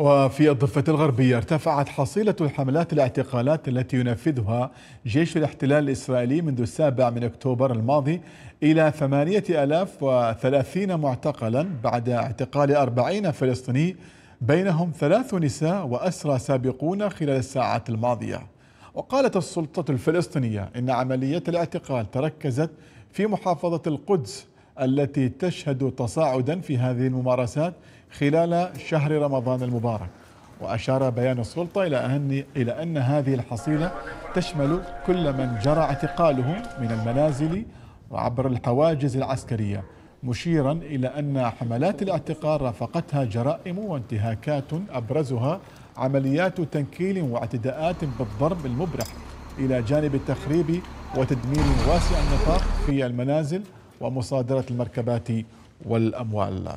وفي الضفة الغربية ارتفعت حصيلة حملات الاعتقالات التي ينفذها جيش الاحتلال الإسرائيلي منذ السابع من أكتوبر الماضي إلى وثلاثين معتقلا بعد اعتقال 40 فلسطيني بينهم ثلاث نساء وأسرى سابقون خلال الساعات الماضية وقالت السلطة الفلسطينية إن عملية الاعتقال تركزت في محافظة القدس التي تشهد تصاعدا في هذه الممارسات خلال شهر رمضان المبارك وأشار بيان السلطة إلى أن إلى أن هذه الحصيلة تشمل كل من جرى اعتقالهم من المنازل وعبر الحواجز العسكرية مشيرا إلى أن حملات الاعتقال رافقتها جرائم وانتهاكات أبرزها عمليات تنكيل واعتداءات بالضرب المبرح إلى جانب التخريب وتدمير واسع النطاق في المنازل ومصادرة المركبات والأموال